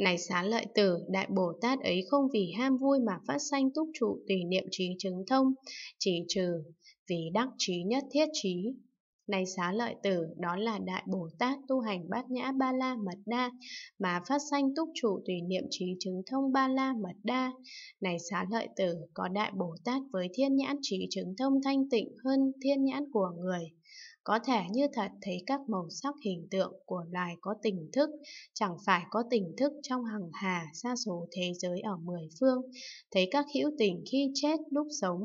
Này xá lợi tử, đại Bồ Tát ấy không vì ham vui mà phát sanh túc trụ tùy niệm trí chứng thông, chỉ trừ, vì đắc trí nhất thiết trí. Này xá lợi tử, đó là đại Bồ Tát tu hành bát nhã ba la mật đa, mà phát sanh túc trụ tùy niệm trí chứng thông ba la mật đa. Này xá lợi tử, có đại Bồ Tát với thiên nhãn trí chứng thông thanh tịnh hơn thiên nhãn của người có thể như thật thấy các màu sắc hình tượng của loài có tình thức, chẳng phải có tình thức trong hằng hà xa số thế giới ở mười phương, thấy các hữu tình khi chết lúc sống,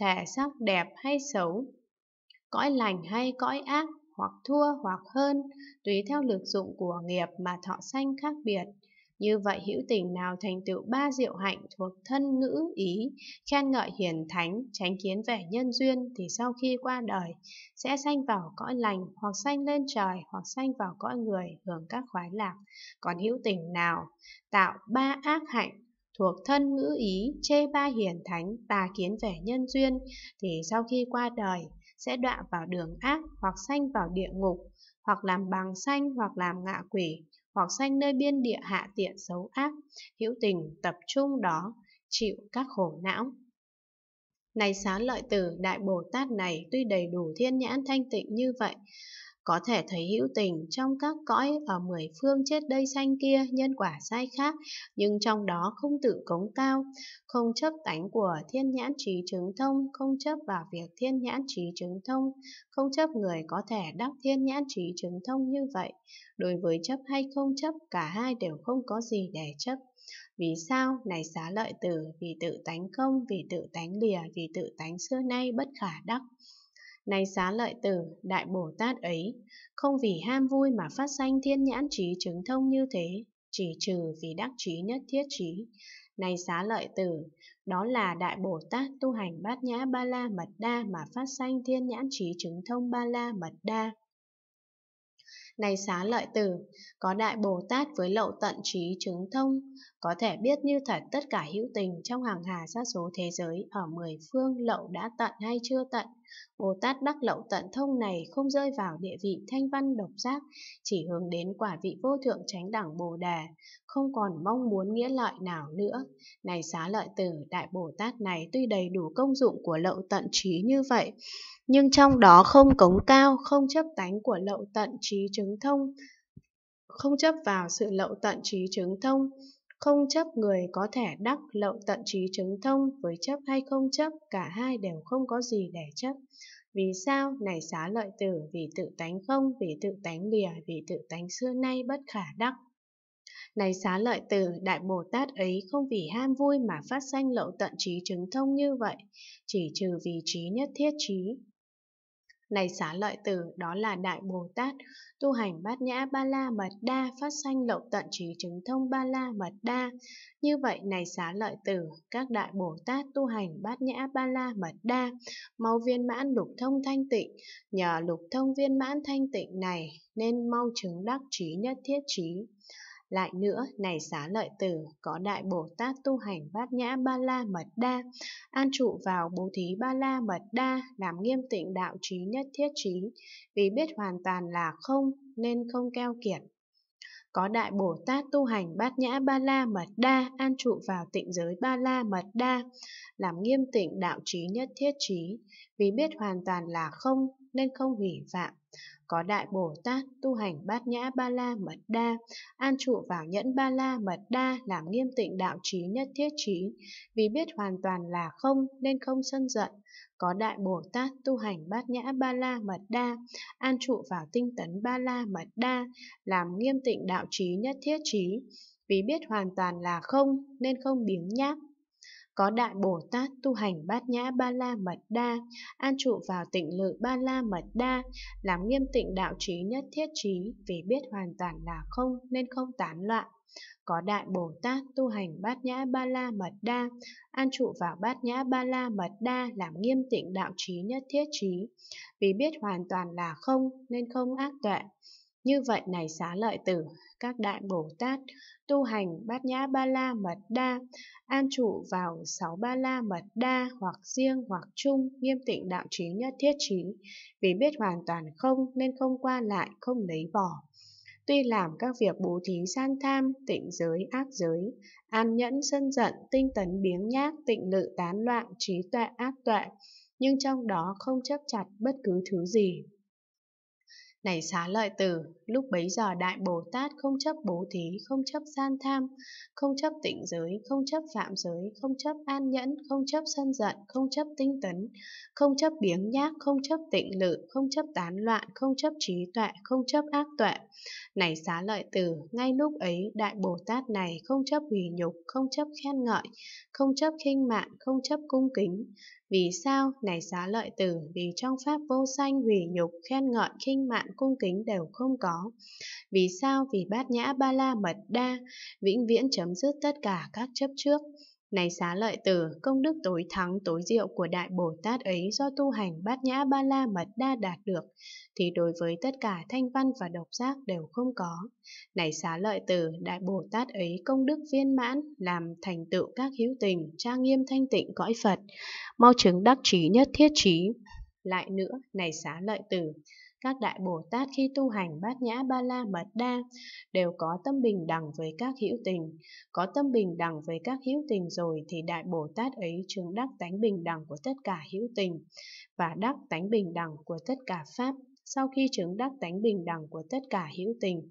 thể sắc đẹp hay xấu, cõi lành hay cõi ác, hoặc thua hoặc hơn, tùy theo lực dụng của nghiệp mà thọ sanh khác biệt. Như vậy hữu tình nào thành tựu ba diệu hạnh thuộc thân ngữ ý, khen ngợi hiền thánh, tránh kiến vẻ nhân duyên thì sau khi qua đời sẽ sanh vào cõi lành hoặc sanh lên trời hoặc sanh vào cõi người hưởng các khoái lạc. Còn hữu tình nào tạo ba ác hạnh thuộc thân ngữ ý, chê ba hiền thánh, tà kiến vẻ nhân duyên thì sau khi qua đời sẽ đọa vào đường ác hoặc sanh vào địa ngục hoặc làm bằng sanh hoặc làm ngạ quỷ hoặc sanh nơi biên địa hạ tiện xấu ác, hữu tình tập trung đó, chịu các khổ não. Này xá lợi tử, Đại Bồ Tát này tuy đầy đủ thiên nhãn thanh tịnh như vậy, có thể thấy hữu tình trong các cõi ở mười phương chết đây sanh kia nhân quả sai khác, nhưng trong đó không tự cống cao, không chấp tánh của thiên nhãn trí chứng thông, không chấp vào việc thiên nhãn trí chứng thông, không chấp người có thể đắc thiên nhãn trí chứng thông như vậy. Đối với chấp hay không chấp, cả hai đều không có gì để chấp. Vì sao? Này xá lợi tử, vì tự tánh không vì tự tánh lìa, vì tự tánh xưa nay bất khả đắc này xá lợi tử, đại Bồ Tát ấy, không vì ham vui mà phát sanh thiên nhãn trí chứng thông như thế, chỉ trừ vì đắc trí nhất thiết trí. Này xá lợi tử, đó là Đại Bồ Tát tu hành bát nhã ba la mật đa mà phát sanh thiên nhãn trí chứng thông ba la mật đa. Này xá lợi tử, có Đại Bồ Tát với lậu tận trí chứng thông, có thể biết như thật tất cả hữu tình trong hàng hà sa số thế giới ở mười phương lậu đã tận hay chưa tận. Bồ Tát đắc lậu tận thông này không rơi vào địa vị thanh văn độc giác, chỉ hướng đến quả vị vô thượng tránh đẳng Bồ đề không còn mong muốn nghĩa lợi nào nữa. Này xá lợi tử, Đại Bồ Tát này tuy đầy đủ công dụng của lậu tận trí như vậy, nhưng trong đó không cống cao, không chấp tánh của lậu tận trí chứng thông, không chấp vào sự lậu tận trí chứng thông, không chấp người có thể đắc lậu tận trí chứng thông với chấp hay không chấp cả hai đều không có gì để chấp vì sao này xá lợi tử vì tự tánh không vì tự tánh lìa vì tự tánh xưa nay bất khả đắc này xá lợi tử, Đại Bồ Tát ấy không vì ham vui mà phát sanh lậu tận trí chứng thông như vậy, chỉ trừ vì trí nhất thiết trí, này xá lợi tử, đó là Đại Bồ Tát, tu hành bát nhã ba la mật đa, phát sanh lậu tận trí chứng thông ba la mật đa. Như vậy, này xá lợi tử, các Đại Bồ Tát tu hành bát nhã ba la mật đa, mau viên mãn lục thông thanh tịnh. Nhờ lục thông viên mãn thanh tịnh này, nên mau chứng đắc trí nhất thiết trí. Lại nữa, này xá lợi tử, có đại Bồ Tát tu hành bát nhã ba la mật đa, an trụ vào bố thí ba la mật đa, làm nghiêm tịnh đạo trí nhất thiết trí, vì biết hoàn toàn là không, nên không keo kiệt. Có đại Bồ Tát tu hành bát nhã ba la mật đa, an trụ vào tịnh giới ba la mật đa, làm nghiêm tịnh đạo trí nhất thiết trí, vì biết hoàn toàn là không, nên không hủy phạm có đại bồ tát tu hành bát nhã ba la mật đa an trụ vào nhẫn ba la mật đa làm nghiêm tịnh đạo trí nhất thiết trí vì biết hoàn toàn là không nên không sân giận có đại bồ tát tu hành bát nhã ba la mật đa an trụ vào tinh tấn ba la mật đa làm nghiêm tịnh đạo trí nhất thiết trí vì biết hoàn toàn là không nên không biếng nhác có Đại Bồ Tát tu hành bát nhã ba la mật đa, an trụ vào tịnh lự ba la mật đa, làm nghiêm tịnh đạo trí nhất thiết trí vì biết hoàn toàn là không nên không tán loạn. Có Đại Bồ Tát tu hành bát nhã ba la mật đa, an trụ vào bát nhã ba la mật đa làm nghiêm tịnh đạo trí nhất thiết trí, vì biết hoàn toàn là không nên không ác tuệ. Như vậy này xá lợi tử, các đại Bồ Tát tu hành bát nhã ba la mật đa, an trụ vào sáu ba la mật đa hoặc riêng hoặc chung, nghiêm tịnh đạo trí nhất thiết trí, vì biết hoàn toàn không nên không qua lại, không lấy bỏ. Tuy làm các việc bố thí san tham, tịnh giới, ác giới, an nhẫn, sân giận, tinh tấn biếng nhác, tịnh lự tán loạn, trí tuệ, ác tuệ, nhưng trong đó không chấp chặt bất cứ thứ gì. Này xá lợi tử, lúc bấy giờ Đại Bồ Tát không chấp bố thí, không chấp gian tham, không chấp tịnh giới, không chấp phạm giới, không chấp an nhẫn, không chấp sân giận, không chấp tinh tấn, không chấp biếng nhác, không chấp tịnh lự, không chấp tán loạn, không chấp trí tuệ, không chấp ác tuệ. Này xá lợi tử, ngay lúc ấy Đại Bồ Tát này không chấp hủy nhục, không chấp khen ngợi, không chấp khinh mạn, không chấp cung kính, vì sao? Này xá lợi tử, vì trong pháp vô sanh, hủy nhục, khen ngợi, khinh mạn, cung kính đều không có. Vì sao? Vì bát nhã ba la mật đa, vĩnh viễn chấm dứt tất cả các chấp trước. Này xá lợi tử, công đức tối thắng tối diệu của Đại Bồ Tát ấy do tu hành bát nhã ba la mật đa đạt được, thì đối với tất cả thanh văn và độc giác đều không có. Này xá lợi tử, Đại Bồ Tát ấy công đức viên mãn, làm thành tựu các hữu tình, trang nghiêm thanh tịnh cõi Phật, mau chứng đắc trí nhất thiết trí. Lại nữa, này xá lợi tử, các đại Bồ Tát khi tu hành bát nhã ba la mật đa đều có tâm bình đẳng với các hữu tình. Có tâm bình đẳng với các hữu tình rồi thì đại Bồ Tát ấy chứng đắc tánh bình đẳng của tất cả hữu tình và đắc tánh bình đẳng của tất cả pháp sau khi chứng đắc tánh bình đẳng của tất cả hữu tình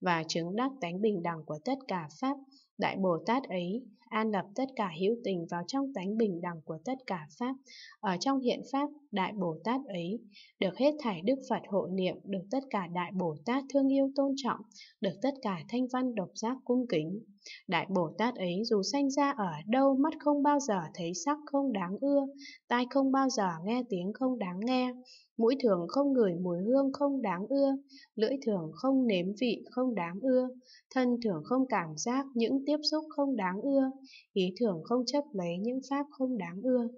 và chứng đắc tánh bình đẳng của tất cả pháp, Đại Bồ Tát ấy an lập tất cả hữu tình vào trong tánh bình đẳng của tất cả pháp. Ở trong hiện pháp, Đại Bồ Tát ấy được hết thảy Đức Phật hộ niệm, được tất cả Đại Bồ Tát thương yêu tôn trọng, được tất cả thanh văn độc giác cung kính. Đại Bồ Tát ấy dù sanh ra ở đâu mắt không bao giờ thấy sắc không đáng ưa, tai không bao giờ nghe tiếng không đáng nghe, mũi thường không ngửi mùi hương không đáng ưa, lưỡi thường không nếm vị không đáng ưa, thân thường không cảm giác những tiếp xúc không đáng ưa, ý thường không chấp lấy những pháp không đáng ưa.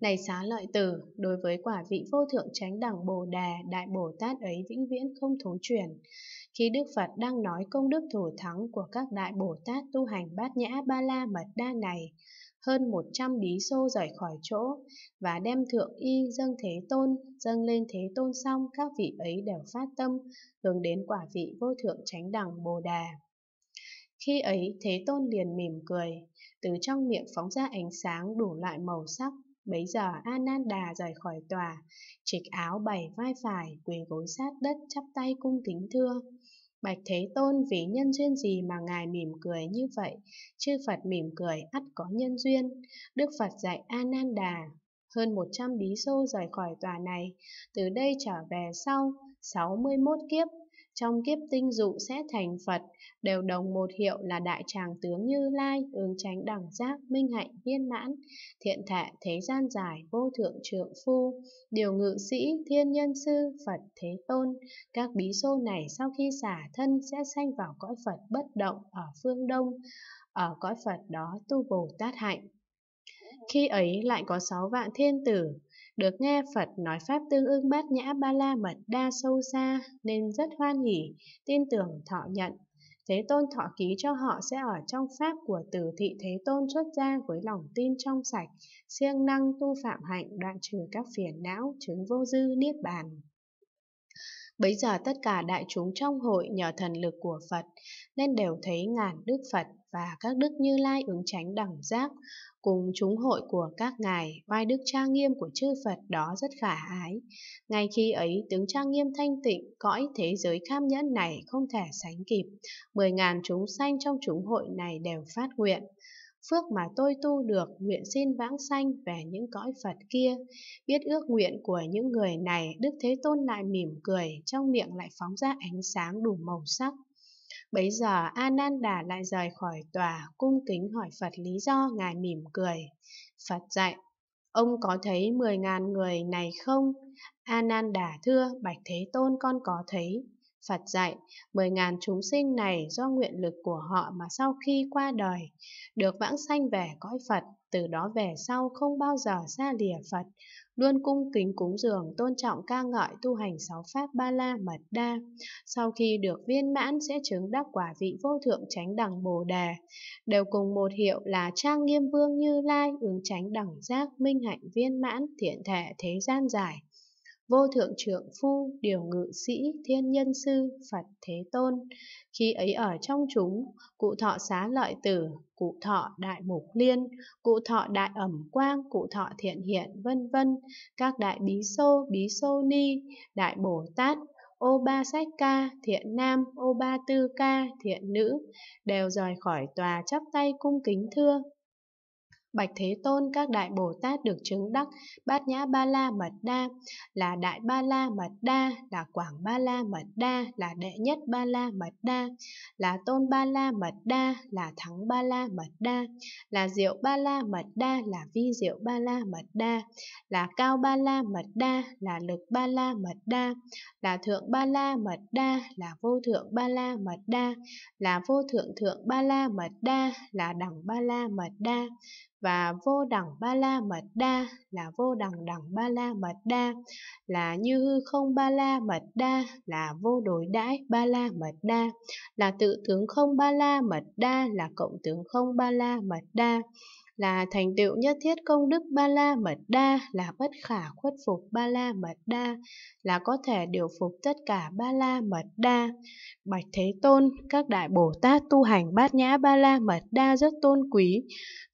Này xá lợi tử, đối với quả vị vô thượng tránh đẳng Bồ Đà, Đại Bồ Tát ấy vĩnh viễn không thối chuyển. Khi Đức Phật đang nói công đức thủ thắng của các Đại Bồ Tát tu hành bát nhã ba la mật đa này, hơn 100 bí xô rời khỏi chỗ và đem thượng y dâng thế tôn, dâng lên thế tôn xong các vị ấy đều phát tâm hướng đến quả vị vô thượng chánh đẳng Bồ Đà. Khi ấy Thế Tôn liền mỉm cười, từ trong miệng phóng ra ánh sáng đủ loại màu sắc. Bấy giờ Ananda rời khỏi tòa, trịch áo bảy vai phải, quỳ gối sát đất chắp tay cung kính thưa. Bạch Thế Tôn vì nhân duyên gì mà Ngài mỉm cười như vậy? Chư Phật mỉm cười ắt có nhân duyên. Đức Phật dạy Ananda, hơn 100 bí xô rời khỏi tòa này, từ đây trở về sau 61 kiếp trong kiếp tinh dụ sẽ thành Phật, đều đồng một hiệu là đại tràng tướng Như Lai, ứng tránh đẳng giác, minh hạnh viên mãn, thiện thệ thế gian dài, vô thượng trượng phu, điều ngự sĩ, thiên nhân sư, Phật thế tôn. Các bí xô này sau khi xả thân sẽ sanh vào cõi Phật bất động ở phương Đông, ở cõi Phật đó tu Bồ Tát hạnh. Khi ấy lại có sáu vạn thiên tử, được nghe Phật nói Pháp tương ưng bát nhã ba la mật đa sâu xa nên rất hoan hỷ tin tưởng thọ nhận. Thế Tôn thọ ký cho họ sẽ ở trong Pháp của Từ thị Thế Tôn xuất gia với lòng tin trong sạch, siêng năng tu phạm hạnh đoạn trừ các phiền não, chứng vô dư, niết bàn. Bấy giờ tất cả đại chúng trong hội nhờ thần lực của Phật nên đều thấy ngàn Đức Phật và các Đức Như Lai ứng tránh đẳng giác cùng chúng hội của các ngài, vai đức trang nghiêm của chư Phật đó rất khả ái. Ngay khi ấy, tướng trang nghiêm thanh tịnh, cõi thế giới kham nhẫn này không thể sánh kịp. Mười ngàn chúng sanh trong chúng hội này đều phát nguyện phước mà tôi tu được nguyện xin vãng sanh về những cõi Phật kia. Biết ước nguyện của những người này, Đức Thế Tôn lại mỉm cười, trong miệng lại phóng ra ánh sáng đủ màu sắc. Bấy giờ Ananda lại rời khỏi tòa, cung kính hỏi Phật lý do Ngài mỉm cười. Phật dạy, ông có thấy 10.000 người này không? Ananda thưa, Bạch Thế Tôn con có thấy. Phật dạy, mười ngàn chúng sinh này do nguyện lực của họ mà sau khi qua đời, được vãng sanh về cõi Phật, từ đó về sau không bao giờ xa lìa Phật, luôn cung kính cúng dường, tôn trọng ca ngợi tu hành sáu pháp ba la mật đa. Sau khi được viên mãn sẽ chứng đắc quả vị vô thượng chánh đẳng bồ đề, đều cùng một hiệu là trang nghiêm vương như lai, ứng chánh đẳng giác, minh hạnh viên mãn, thiện thể thế gian giải vô thượng trượng phu, điều ngự sĩ, thiên nhân sư, Phật Thế Tôn. Khi ấy ở trong chúng, cụ thọ xá lợi tử, cụ thọ đại mục liên, cụ thọ đại ẩm quang, cụ thọ thiện hiện, vân vân, các đại bí xô, bí xô ni, đại Bồ Tát, ô ba sách ca, thiện nam, ô ba tư ca, thiện nữ, đều rời khỏi tòa chắp tay cung kính thưa, Bạch Thế Tôn các đại Bồ Tát được chứng đắc Bát Nhã Ba La Mật Đa là Đại Ba La Mật Đa, là Quảng Ba La Mật Đa, là Đệ Nhất Ba La Mật Đa, là Tôn Ba La Mật Đa, là Thắng Ba La Mật Đa, là Diệu Ba La Mật Đa, là Vi Diệu Ba La Mật Đa, là Cao Ba La Mật Đa, là Lực Ba La Mật Đa, là Thượng Ba La Mật Đa, là Vô Thượng Ba La Mật Đa, là Vô Thượng Thượng Ba La Mật Đa, là Đẳng Ba La Mật Đa và vô đẳng ba la mật đa là vô đẳng đẳng ba la mật đa là như hư không ba la mật đa là vô đối đãi ba la mật đa là tự tướng không ba la mật đa là cộng tướng không ba la mật đa là thành tựu nhất thiết công đức ba la mật đa là bất khả khuất phục ba la mật đa là có thể điều phục tất cả ba la mật đa bạch thế tôn các đại bồ tát tu hành bát nhã ba la mật đa rất tôn quý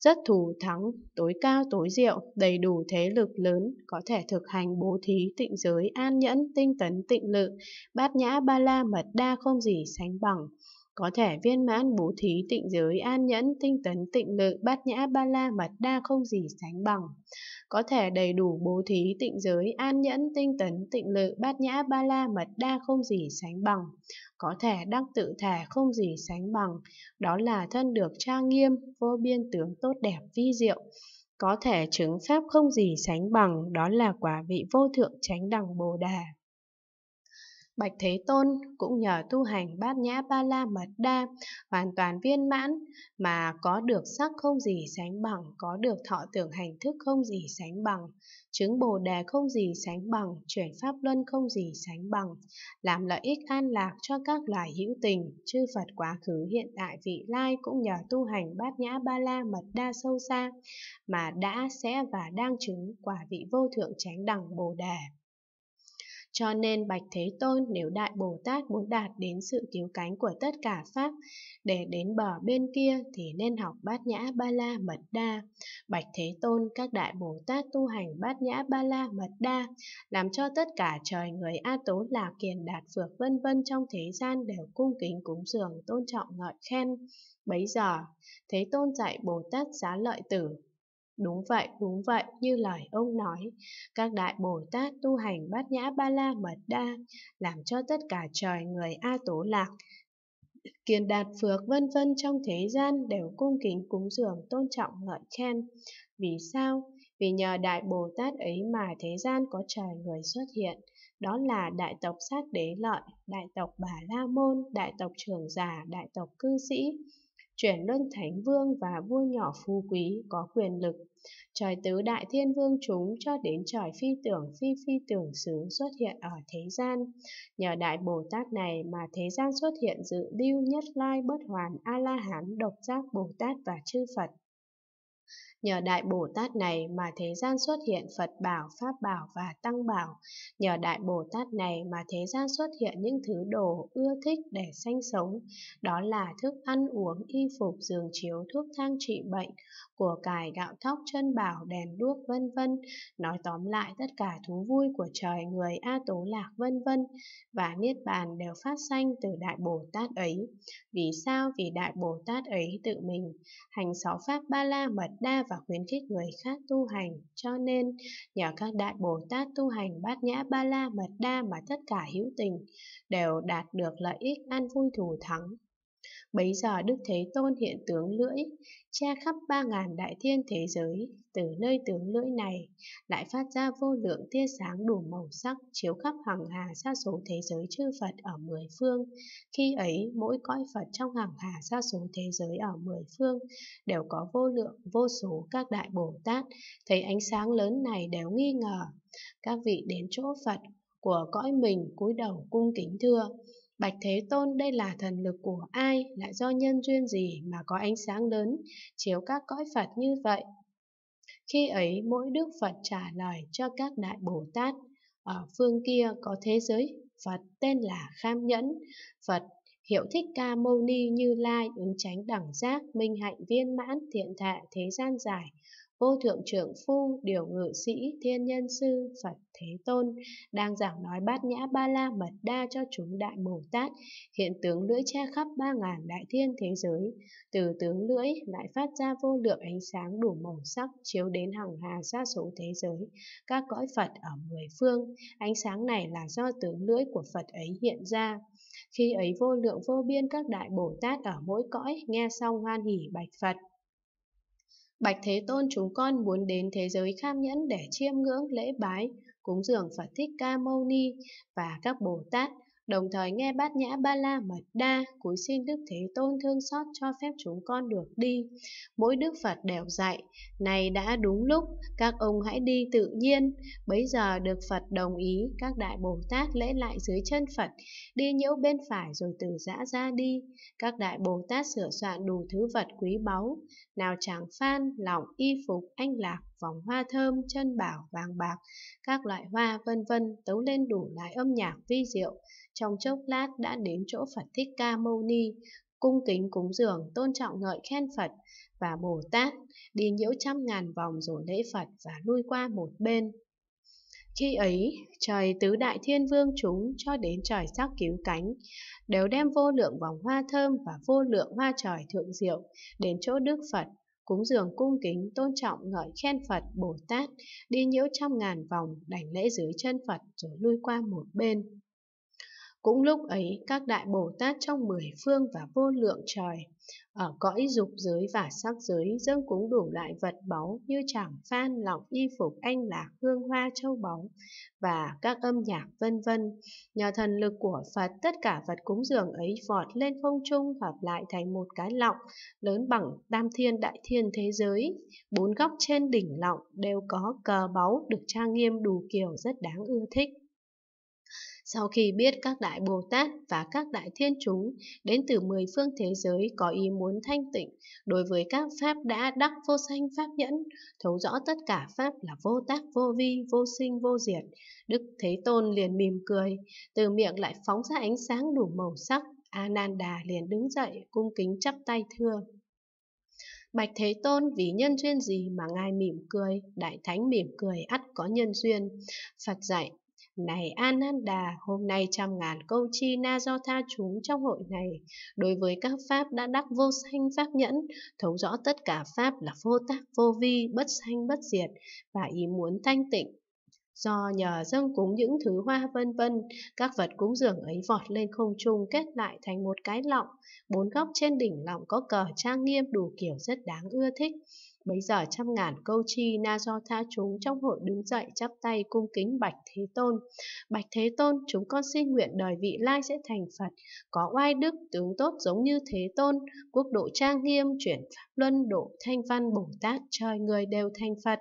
rất thù thắng tối cao tối diệu đầy đủ thế lực lớn có thể thực hành bố thí tịnh giới an nhẫn tinh tấn tịnh lự bát nhã ba la mật đa không gì sánh bằng có thể viên mãn bố thí tịnh giới an nhẫn tinh tấn tịnh lự bát nhã ba la mật đa không gì sánh bằng có thể đầy đủ bố thí tịnh giới an nhẫn tinh tấn tịnh lự bát nhã ba la mật đa không gì sánh bằng có thể đắc tự thể không gì sánh bằng đó là thân được trang nghiêm vô biên tướng tốt đẹp vi diệu có thể chứng pháp không gì sánh bằng đó là quả vị vô thượng chánh đẳng bồ đà Bạch Thế Tôn cũng nhờ tu hành bát nhã ba la mật đa hoàn toàn viên mãn mà có được sắc không gì sánh bằng, có được thọ tưởng hành thức không gì sánh bằng, chứng bồ đề không gì sánh bằng, chuyển pháp luân không gì sánh bằng, làm lợi ích an lạc cho các loài hữu tình, chư Phật quá khứ hiện tại vị lai cũng nhờ tu hành bát nhã ba la mật đa sâu xa mà đã sẽ và đang chứng quả vị vô thượng chánh đẳng bồ đề. Cho nên Bạch Thế Tôn nếu Đại Bồ Tát muốn đạt đến sự cứu cánh của tất cả Pháp, để đến bờ bên kia thì nên học Bát Nhã Ba La Mật Đa. Bạch Thế Tôn, các Đại Bồ Tát tu hành Bát Nhã Ba La Mật Đa, làm cho tất cả trời người A Tố là Kiền Đạt Phược vân vân trong thế gian đều cung kính cúng dường tôn trọng ngợi khen. Bấy giờ, Thế Tôn dạy Bồ Tát Giá Lợi Tử Đúng vậy, đúng vậy, như lời ông nói, các đại Bồ Tát tu hành bát nhã ba la mật đa, làm cho tất cả trời người A Tố Lạc, kiền đạt phước vân vân trong thế gian đều cung kính cúng dường tôn trọng ngợi khen. Vì sao? Vì nhờ Đại Bồ Tát ấy mà thế gian có trời người xuất hiện, đó là đại tộc sát đế lợi, đại tộc bà la môn, đại tộc trưởng giả, đại tộc cư sĩ, chuyển luân thánh vương và vua nhỏ phú quý có quyền lực. Trời tứ đại thiên vương chúng cho đến trời phi tưởng phi phi tưởng xứ xuất hiện ở thế gian. Nhờ Đại Bồ Tát này mà thế gian xuất hiện dự lưu nhất lai bất hoàn A-la-hán độc giác Bồ Tát và chư Phật. Nhờ Đại Bồ Tát này mà thế gian xuất hiện Phật bảo, Pháp bảo và Tăng bảo. Nhờ Đại Bồ Tát này mà thế gian xuất hiện những thứ đồ ưa thích để sanh sống. Đó là thức ăn uống, y phục, giường chiếu, thuốc thang trị bệnh, của cải, gạo thóc, chân bảo, đèn đuốc, vân vân. Nói tóm lại tất cả thú vui của trời người A Tố Lạc vân vân và Niết Bàn đều phát sanh từ Đại Bồ Tát ấy. Vì sao? Vì Đại Bồ Tát ấy tự mình hành sáu pháp ba la mật đa và và khuyến khích người khác tu hành. Cho nên, nhờ các đại Bồ Tát tu hành bát nhã ba la mật đa mà tất cả hữu tình đều đạt được lợi ích an vui thù thắng. Bấy giờ Đức Thế Tôn hiện tướng lưỡi, che khắp ba ngàn đại thiên thế giới, từ nơi tướng lưỡi này, lại phát ra vô lượng tia sáng đủ màu sắc, chiếu khắp hàng hà xa số thế giới chư Phật ở mười phương. Khi ấy, mỗi cõi Phật trong hàng hà xa số thế giới ở mười phương, đều có vô lượng vô số các đại Bồ Tát, thấy ánh sáng lớn này đều nghi ngờ. Các vị đến chỗ Phật của cõi mình cúi đầu cung kính thưa Bạch Thế Tôn đây là thần lực của ai, lại do nhân duyên gì mà có ánh sáng lớn, chiếu các cõi Phật như vậy? Khi ấy mỗi Đức Phật trả lời cho các Đại Bồ Tát, ở phương kia có thế giới, Phật tên là Kham Nhẫn, Phật hiệu thích ca mâu ni như lai ứng tránh đẳng giác minh hạnh viên mãn thiện thệ thế gian dài vô thượng trưởng phu, điều ngự sĩ, thiên nhân sư, Phật Thế Tôn, đang giảng nói bát nhã ba la mật đa cho chúng đại Bồ Tát, hiện tướng lưỡi che khắp ba ngàn đại thiên thế giới. Từ tướng lưỡi lại phát ra vô lượng ánh sáng đủ màu sắc, chiếu đến hàng hà xa số thế giới, các cõi Phật ở mười phương. Ánh sáng này là do tướng lưỡi của Phật ấy hiện ra. Khi ấy vô lượng vô biên các đại Bồ Tát ở mỗi cõi nghe xong hoan hỉ bạch Phật. Bạch Thế Tôn chúng con muốn đến thế giới kham nhẫn để chiêm ngưỡng lễ bái, cúng dường Phật Thích Ca Mâu Ni và các Bồ Tát, đồng thời nghe bát nhã ba la mật đa cúi xin đức thế tôn thương xót cho phép chúng con được đi mỗi đức phật đều dạy này đã đúng lúc các ông hãy đi tự nhiên bấy giờ được phật đồng ý các đại bồ tát lễ lại dưới chân phật đi nhiễu bên phải rồi từ giã ra đi các đại bồ tát sửa soạn đủ thứ vật quý báu nào tràng phan lỏng y phục anh lạc vòng hoa thơm, chân bảo, vàng bạc, các loại hoa vân vân tấu lên đủ loại âm nhạc vi diệu trong chốc lát đã đến chỗ Phật Thích Ca Mâu Ni, cung kính cúng dường, tôn trọng ngợi khen Phật và Bồ Tát, đi nhiễu trăm ngàn vòng rồi lễ Phật và lui qua một bên. Khi ấy, trời tứ đại thiên vương chúng cho đến trời sắc cứu cánh, đều đem vô lượng vòng hoa thơm và vô lượng hoa trời thượng diệu đến chỗ Đức Phật, cúng dường cung kính, tôn trọng ngợi khen Phật, Bồ Tát, đi nhiễu trăm ngàn vòng, đảnh lễ dưới chân Phật rồi lui qua một bên. Cũng lúc ấy các đại Bồ Tát trong mười phương và vô lượng trời ở cõi dục giới và sắc giới dâng cúng đủ loại vật báu như tràng phan, lọng y phục, anh lạc, hương hoa, châu báu và các âm nhạc vân vân. Nhờ thần lực của Phật, tất cả vật cúng dường ấy vọt lên không trung hợp lại thành một cái lọng lớn bằng tam thiên đại thiên thế giới. Bốn góc trên đỉnh lọng đều có cờ báu được trang nghiêm đủ kiểu rất đáng ưa thích. Sau khi biết các đại Bồ Tát và các đại thiên chúng đến từ mười phương thế giới có ý muốn thanh tịnh đối với các pháp đã đắc vô sanh pháp nhẫn, thấu rõ tất cả pháp là vô tác vô vi, vô sinh vô diệt, Đức Thế Tôn liền mỉm cười, từ miệng lại phóng ra ánh sáng đủ màu sắc, Ananda liền đứng dậy cung kính chắp tay thưa. Bạch Thế Tôn vì nhân duyên gì mà ngài mỉm cười, Đại Thánh mỉm cười ắt có nhân duyên. Phật dạy, này Ananda, hôm nay trăm ngàn câu chi na do tha chúng trong hội này, đối với các pháp đã đắc vô sanh pháp nhẫn, thấu rõ tất cả pháp là vô tác vô vi, bất sanh bất diệt, và ý muốn thanh tịnh, Do nhờ dâng cúng những thứ hoa vân vân, các vật cúng dường ấy vọt lên không trung kết lại thành một cái lọng. Bốn góc trên đỉnh lọng có cờ trang nghiêm đủ kiểu rất đáng ưa thích. Bấy giờ trăm ngàn câu chi na do tha chúng trong hội đứng dậy chắp tay cung kính Bạch Thế Tôn. Bạch Thế Tôn, chúng con xin nguyện đời vị lai sẽ thành Phật, có oai đức tướng tốt giống như Thế Tôn, quốc độ trang nghiêm chuyển luân độ thanh văn Bồ Tát trời người đều thành Phật.